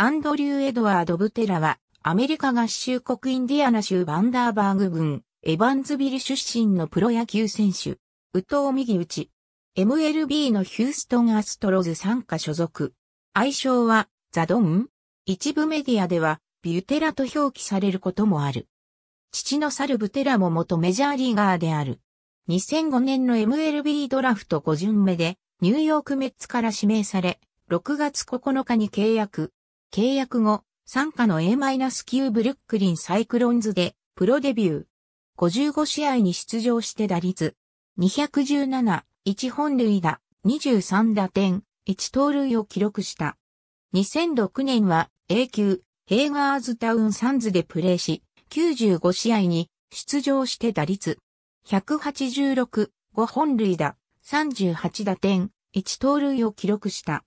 アンドリュー・エドワード・ブテラは、アメリカ合衆国インディアナ州バンダーバーグ郡、エバンズビル出身のプロ野球選手、ウト藤右打ち。MLB のヒューストン・アストロズ参加所属。愛称は、ザ・ドン一部メディアでは、ビュテラと表記されることもある。父のサル・ブテラも元メジャーリーガーである。2005年の MLB ドラフト5巡目で、ニューヨークメッツから指名され、6月9日に契約、契約後、参加の A-9 ブルックリンサイクロンズでプロデビュー。55試合に出場して打率217、1本塁打、23打点、1盗塁を記録した。2006年は A 級ヘイガーズタウンサンズでプレーし、95試合に出場して打率186、5本塁打、38打点、1盗塁を記録した。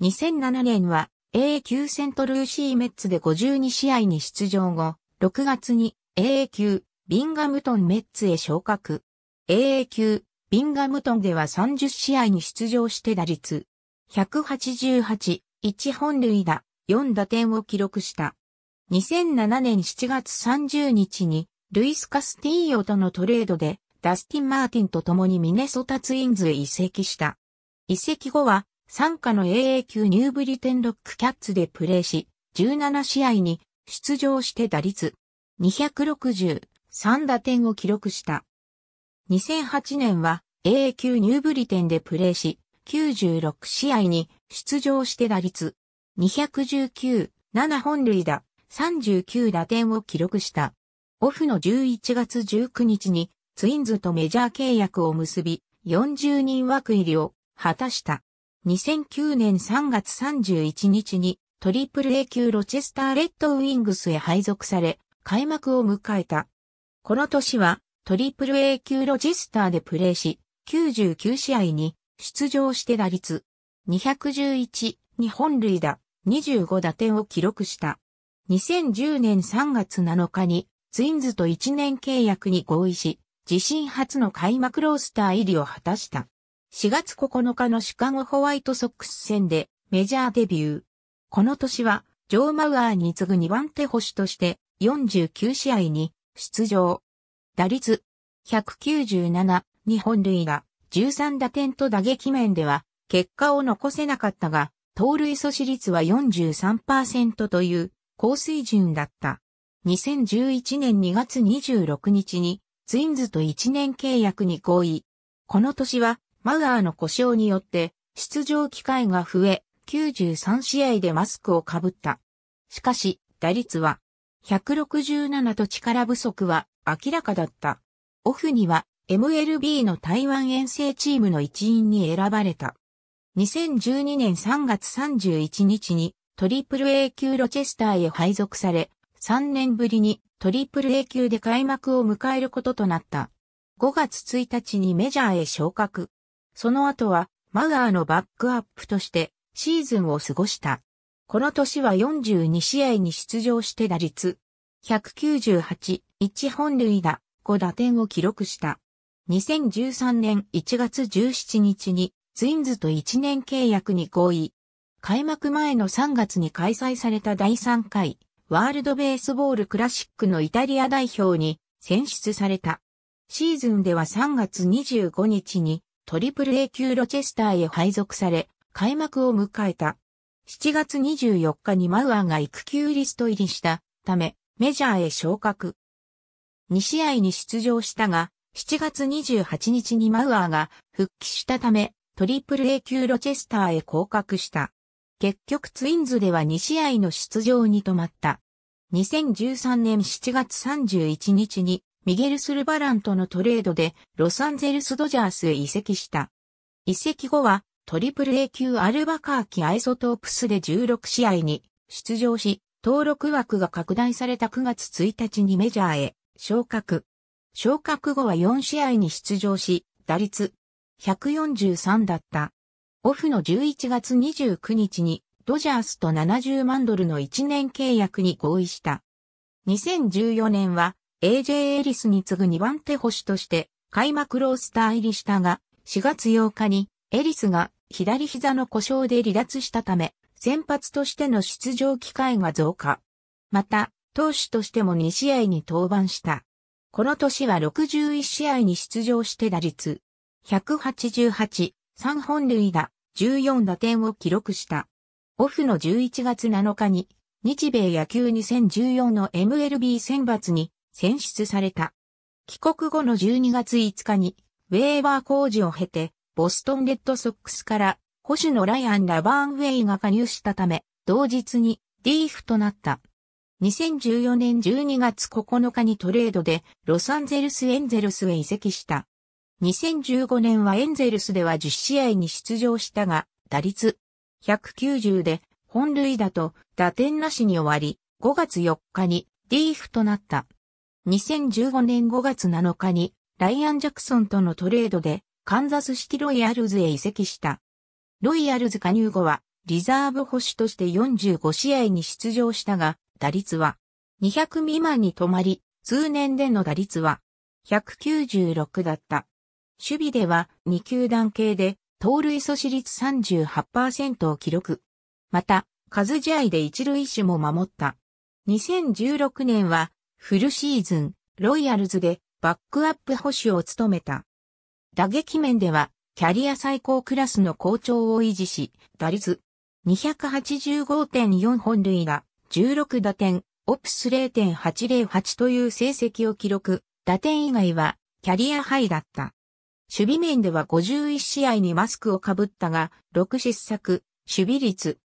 2007年は AA 級セントルーシーメッツで52試合に出場後、6月に AA 級ビンガムトンメッツへ昇格。AA 級ビンガムトンでは30試合に出場して打率188、1本塁打、4打点を記録した。2007年7月30日にルイス・カスティーヨとのトレードでダスティン・マーティンと共にミネソタツインズへ移籍した。移籍後は参加の AA 級ニューブリテンロックキャッツでプレーし、17試合に出場して打率263打点を記録した。2008年は AA 級ニューブリテンでプレーし、96試合に出場して打率219、7本塁打、39打点を記録した。オフの11月19日にツインズとメジャー契約を結び、40人枠入りを果たした。2009年3月31日にトリプル A 級ロチェスターレッドウィングスへ配属され、開幕を迎えた。この年はトリプル A 級ロチェスターでプレーし、99試合に出場して打率211、日本塁打25打点を記録した。2010年3月7日にツインズと1年契約に合意し、自身初の開幕ロースター入りを果たした。4月9日のシカゴホワイトソックス戦でメジャーデビュー。この年は、ジョー・マウアーに次ぐ2番手星として49試合に出場。打率197、日本塁打、13打点と打撃面では結果を残せなかったが、盗塁阻止率は43%という高水準だった。2011年2月26日にツインズと1年契約に合意。この年はマウアーの故障によって出場機会が増え、93試合でマスクをかぶった。しかし、打率は167と力不足は明らかだった。オフには MLB の台湾遠征チームの一員に選ばれた。2012年3月31日にトリプル A 級ロチェスターへ配属され、3年ぶりにトリプル A 級で開幕を迎えることとなった。5月1日にメジャーへ昇格。その後は、マガーのバックアップとしてシーズンを過ごした。この年は42試合に出場して打率198、1本塁打、5打点を記録した。2013年1月17日にツインズと1年契約に合意。開幕前の3月に開催された第3回ワールドベースボールクラシックのイタリア代表に選出された。シーズンでは3月25日にトリプル A 級ロチェスターへ配属され、開幕を迎えた。7月24日にマウアーが育休リスト入りしたため、メジャーへ昇格。2試合に出場したが、7月28日にマウアーが復帰したため、トリプル A 級ロチェスターへ降格した。結局ツインズでは2試合の出場に止まった。2013年7月31日にミゲル・スルバランとのトレードでロサンゼルス・ドジャースへ移籍した。移籍後はトリプル A 級アルバカーキアイソトープスで16試合に出場し、登録枠が拡大された9月1日にメジャーへ昇格。昇格後は4試合に出場し、打率143だった。オフの11月29日にドジャースと70万ドルの1年契約に合意した。2014年は AJ エリスに次ぐ2番手星として開幕ロースター入りしたが、4月8日にエリスが左膝の故障で離脱したため、先発としての出場機会が増加。また、投手としても2試合に登板した。この年は61試合に出場して打率188、3本塁打、14打点を記録した。オフの11月7日に、日米野球2014の MLB 選抜に選出された。帰国後の12月5日に、ウェーバー工事を経て、ボストンレッドソックスから保守のライアン・ラバーンウェイが加入したため、同日にーフとなった。2014年12月9日にトレードでロサンゼルスエンゼルスへ移籍した。2015年はエンゼルスでは10試合に出場したが、打率190で本塁打と打点なしに終わり、5月4日にーフとなった。2015年5月7日にライアン・ジャクソンとのトレードでカンザスシティロイヤルズへ移籍した。ロイヤルズ加入後はリザーブ保守として45試合に出場したが、打率は200未満に止まり、通年での打率は196だった。守備では2球団系で盗塁阻止率38%を記録。また、数試合で一塁手も守った。2016年はフルシーズン、ロイヤルズでバックアップ保守を務めた。打撃面では、キャリア最高クラスの好調を維持し、打率285.4本塁打、16打点、オプス0.808という成績を記録、打点以外はキャリアハイだった。守備面では51試合にマスクをかぶったが、6失策、守備率、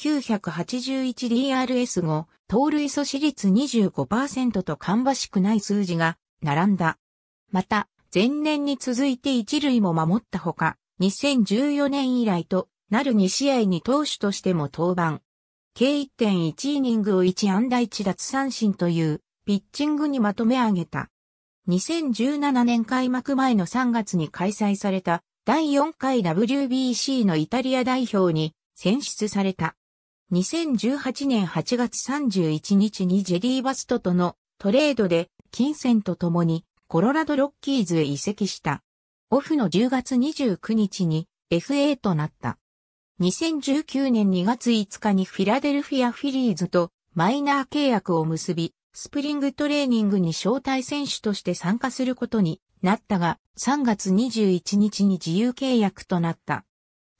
981DRS 後、盗塁阻止率25%と芳しくない数字が並んだ。また、前年に続いて一塁も守ったほか、2014年以来となる2試合に投手としても登板。計1.1イニングを1安打1奪三振というピッチングにまとめ上げた。2017年開幕前の3月に開催された第4回 WBC のイタリア代表に選出された。2018年8月31日にジェリー・バストとのトレードで金銭と共にコロラドロッキーズへ移籍した。オフの10月29日に FA となった。2019年2月5日にフィラデルフィアフィリーズとマイナー契約を結び、スプリングトレーニングに招待選手として参加することになったが、3月21日に自由契約となった。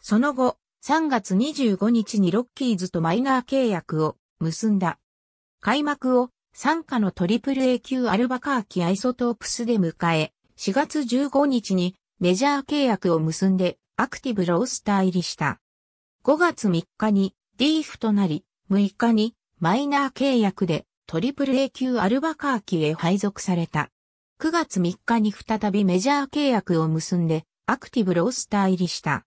その後、3月25日にロッキーズとマイナー契約を結んだ。開幕を参加の AAA 級アルバカーキアイソトープスで迎え、4月15日にメジャー契約を結んでアクティブロースター入りした。5月3日にィーフとなり、6日にマイナー契約で AAA 級アルバカーキへ配属された。9月3日に再びメジャー契約を結んでアクティブロースター入りした。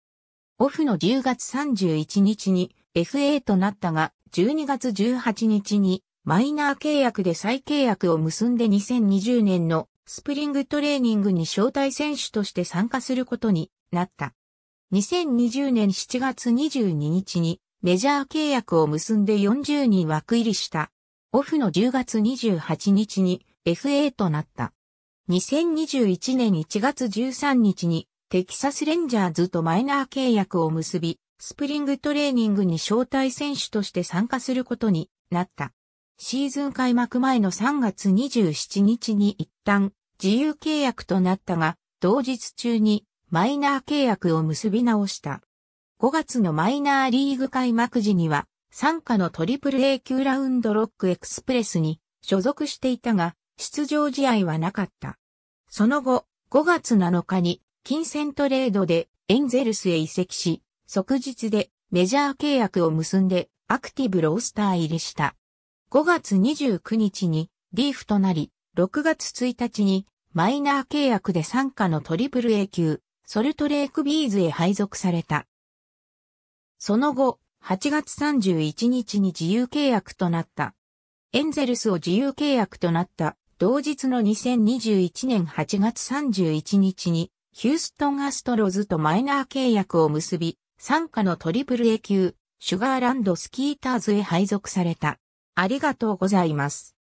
オフの10月31日に FA となったが、12月18日にマイナー契約で再契約を結んで2020年のスプリングトレーニングに招待選手として参加することになった。2020年7月22日にメジャー契約を結んで40人枠入りした。オフの10月28日に FA となった。2021年1月13日にテキサスレンジャーズとマイナー契約を結び、スプリングトレーニングに招待選手として参加することになった。シーズン開幕前の3月27日に一旦自由契約となったが、同日中にマイナー契約を結び直した。5月のマイナーリーグ開幕時には、参加のトリプル A 級ラウンドロックエクスプレスに所属していたが、出場試合はなかった。その後、5月7日に金銭トレードでエンゼルスへ移籍し、即日でメジャー契約を結んでアクティブロースター入りした。5月29日にリーフとなり、6月1日にマイナー契約で参加のトリプル A 級、ソルトレークビーズへ配属された。その後、8月31日に自由契約となった。エンゼルスを自由契約となった同日の2021年8月31日にヒューストンアストロズとマイナー契約を結び、参加のトリプル A 級、シュガーランドスキーターズへ配属された。ありがとうございます。